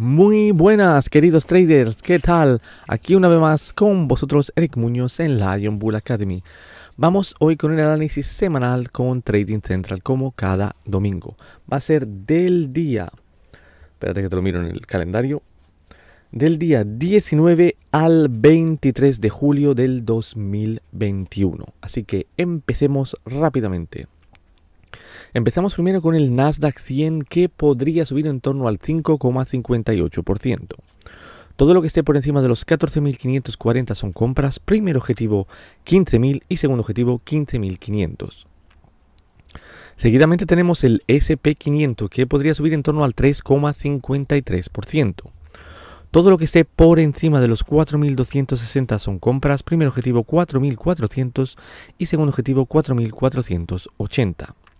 Muy buenas queridos traders, ¿qué tal? Aquí una vez más con vosotros Eric Muñoz en Lion Bull Academy. Vamos hoy con el análisis semanal con Trading Central como cada domingo. Va a ser del día, espérate que te lo miro en el calendario, del día 19 al 23 de julio del 2021. Así que empecemos rápidamente. Empezamos primero con el Nasdaq 100 que podría subir en torno al 5,58%. Todo lo que esté por encima de los 14.540 son compras, primer objetivo 15.000 y segundo objetivo 15.500. Seguidamente tenemos el SP500 que podría subir en torno al 3,53%. Todo lo que esté por encima de los 4.260 son compras, primer objetivo 4.400 y segundo objetivo 4.480.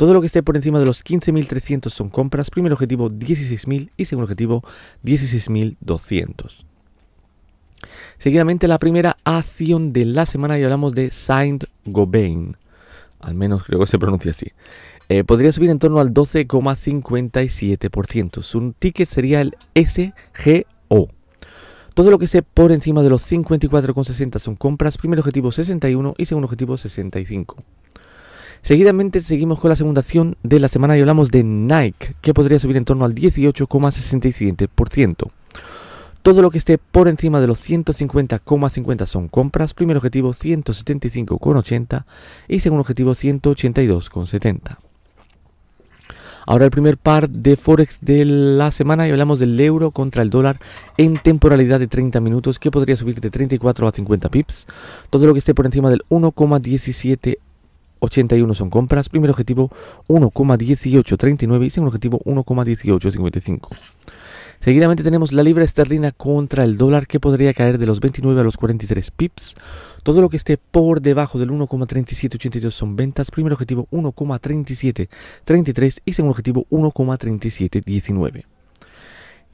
Todo lo que esté por encima de los 15.300 son compras, primer objetivo 16.000 y segundo objetivo 16.200. Seguidamente la primera acción de la semana y hablamos de Saint Gobain. Al menos creo que se pronuncia así. Eh, podría subir en torno al 12,57%. Su ticket sería el SGO. Todo lo que esté por encima de los 54,60 son compras. Primer objetivo 61 y segundo objetivo 65. Seguidamente seguimos con la segunda acción de la semana y hablamos de Nike, que podría subir en torno al 18,67%. Todo lo que esté por encima de los 150,50 son compras, primer objetivo 175,80 y segundo objetivo 182,70. Ahora el primer par de Forex de la semana y hablamos del euro contra el dólar en temporalidad de 30 minutos que podría subir de 34 a 50 pips. Todo lo que esté por encima del 1,17 81 son compras, primer objetivo 1,1839 y segundo objetivo 1,1855. Seguidamente tenemos la libra esterlina contra el dólar que podría caer de los 29 a los 43 pips. Todo lo que esté por debajo del 1,3782 son ventas. Primer objetivo 1,3733 y segundo objetivo 1,3719.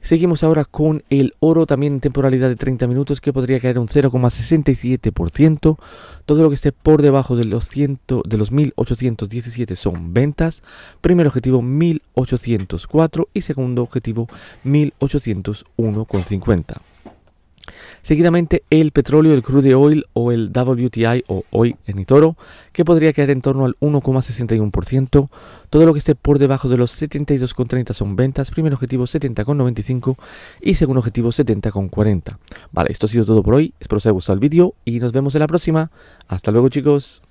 Seguimos ahora con el oro, también en temporalidad de 30 minutos, que podría caer un 0,67%. Todo lo que esté por debajo de los, de los 1817 son ventas. Primer objetivo 1804 y segundo objetivo 1801,50. Seguidamente el petróleo, el crude oil o el WTI o hoy en Itoro, que podría caer en torno al 1,61%. Todo lo que esté por debajo de los 72,30 son ventas. Primer objetivo 70,95 y segundo objetivo 70,40. Vale, esto ha sido todo por hoy. Espero os haya gustado el vídeo y nos vemos en la próxima. Hasta luego chicos.